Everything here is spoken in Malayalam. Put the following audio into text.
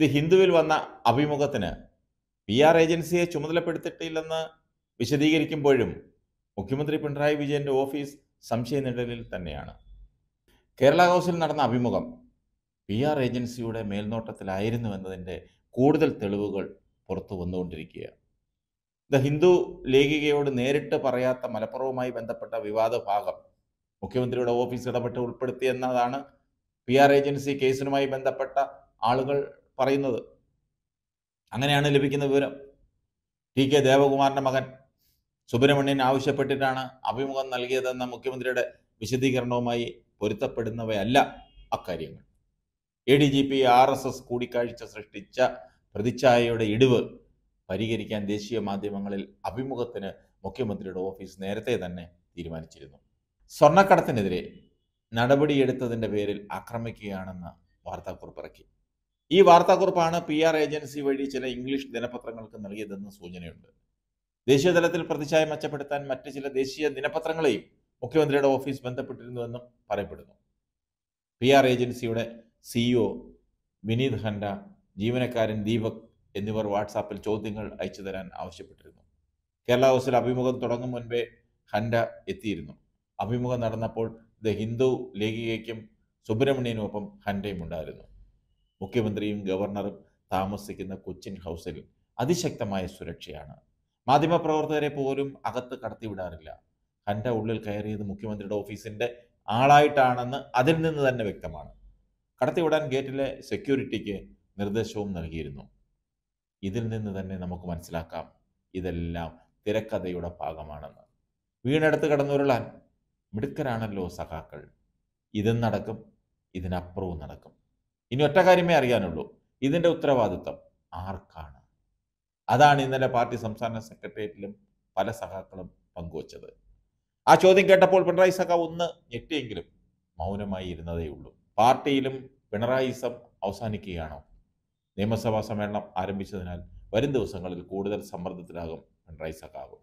ദി ഹിന്ദുവിൽ വന്ന അഭിമുഖത്തിന് പി ആർ ഏജൻസിയെ ചുമതലപ്പെടുത്തിയിട്ടില്ലെന്ന് വിശദീകരിക്കുമ്പോഴും മുഖ്യമന്ത്രി പിണറായി വിജയന്റെ ഓഫീസ് സംശയ നിഴലിൽ തന്നെയാണ് കേരള ഹൗസിൽ നടന്ന അഭിമുഖം പി ആർ ഏജൻസിയുടെ മേൽനോട്ടത്തിലായിരുന്നു എന്നതിൻ്റെ കൂടുതൽ തെളിവുകൾ പുറത്തു വന്നുകൊണ്ടിരിക്കുകയാണ് ദ ഹിന്ദു ലേഖികയോട് നേരിട്ട് പറയാത്ത മലപ്പുറവുമായി ബന്ധപ്പെട്ട വിവാദ ഭാഗം മുഖ്യമന്ത്രിയുടെ ഓഫീസ് ഇടപെട്ട് ഉൾപ്പെടുത്തിയെന്നതാണ് പി ആർ ഏജൻസി കേസിനുമായി ബന്ധപ്പെട്ട ആളുകൾ പറയുന്നത് അങ്ങനെയാണ് ലഭിക്കുന്ന വിവരം ടി കെ ദേവകുമാറിന്റെ മകൻ സുബ്രഹ്മണ്യൻ ആവശ്യപ്പെട്ടിട്ടാണ് അഭിമുഖം നൽകിയതെന്ന മുഖ്യമന്ത്രിയുടെ വിശദീകരണവുമായി പൊരുത്തപ്പെടുന്നവയല്ല അക്കാര്യങ്ങൾ A D G P R S S കൂടിക്കാഴ്ച സൃഷ്ടിച്ച പ്രതിച്ഛായയുടെ ഇടിവ് പരിഹരിക്കാൻ ദേശീയ മാധ്യമങ്ങളിൽ അഭിമുഖത്തിന് മുഖ്യമന്ത്രിയുടെ ഓഫീസ് നേരത്തെ തന്നെ തീരുമാനിച്ചിരുന്നു സ്വർണ്ണക്കടത്തിനെതിരെ നടപടിയെടുത്തതിൻ്റെ പേരിൽ ആക്രമിക്കുകയാണെന്ന് വാർത്താക്കുറിപ്പിറക്കി ഈ വാർത്താക്കുറിപ്പാണ് പി ആർ ഏജൻസി വഴി ചില ഇംഗ്ലീഷ് ദിനപത്രങ്ങൾക്ക് നൽകിയതെന്ന് സൂചനയുണ്ട് ദേശീയതലത്തിൽ പ്രതിച്ഛായ മെച്ചപ്പെടുത്താൻ മറ്റ് ചില ദേശീയ ദിനപത്രങ്ങളെയും മുഖ്യമന്ത്രിയുടെ ഓഫീസ് ബന്ധപ്പെട്ടിരുന്നുവെന്നും പറയപ്പെടുന്നു പി ആർ ഏജൻസിയുടെ സിഇഒ വിനീത് ഹൻഡ ജീവനക്കാരൻ ദീപക് എന്നിവർ വാട്സാപ്പിൽ ചോദ്യങ്ങൾ അയച്ചു തരാൻ ആവശ്യപ്പെട്ടിരുന്നു കേരള ഹൗസിൽ അഭിമുഖം തുടങ്ങും മുൻപേ ഹൻഡ എത്തിയിരുന്നു അഭിമുഖം നടന്നപ്പോൾ ദ ഹിന്ദു ലേഖികയ്ക്കും സുബ്രഹ്മണ്യനുമൊപ്പം ഹൻഡയും ഉണ്ടായിരുന്നു മുഖ്യമന്ത്രിയും ഗവർണറും താമസിക്കുന്ന കൊച്ചിൻ ഹൗസിൽ അതിശക്തമായ സുരക്ഷയാണ് മാധ്യമപ്രവർത്തകരെ പോലും അകത്ത് കടത്തിവിടാറില്ല തൻ്റെ ഉള്ളിൽ കയറിയത് മുഖ്യമന്ത്രിയുടെ ഓഫീസിൻ്റെ ആളായിട്ടാണെന്ന് അതിൽ നിന്ന് തന്നെ വ്യക്തമാണ് കടത്തിവിടാൻ ഗേറ്റിലെ സെക്യൂരിറ്റിക്ക് നിർദ്ദേശവും നൽകിയിരുന്നു ഇതിൽ നിന്ന് തന്നെ നമുക്ക് മനസ്സിലാക്കാം ഇതെല്ലാം തിരക്കഥയുടെ ഭാഗമാണെന്ന് വീണെടുത്ത് കടന്നുരുളാൻ മിടുക്കരാണല്ലോ സഖാക്കൾ ഇതും നടക്കും ഇതിനപ്പുറവും നടക്കും ഇനി ഒറ്റ കാര്യമേ അറിയാനുള്ളൂ ഇതിന്റെ ഉത്തരവാദിത്തം ആർക്കാണ് അതാണ് ഇന്നലെ പാർട്ടി സംസ്ഥാന സെക്രട്ടേറിയറ്റിലും പല സഖാക്കളും പങ്കുവച്ചത് ആ ചോദ്യം കേട്ടപ്പോൾ പിണറായി സഖാവ് ഒന്ന് ഞെട്ടിയെങ്കിലും മൗനമായി ഇരുന്നതേ ഉള്ളൂ പാർട്ടിയിലും പിണറായിസം അവസാനിക്കുകയാണോ നിയമസഭാ സമ്മേളനം ആരംഭിച്ചതിനാൽ വരും ദിവസങ്ങളിൽ കൂടുതൽ സമ്മർദ്ദത്തിലാകും പിണറായി സഖാവ്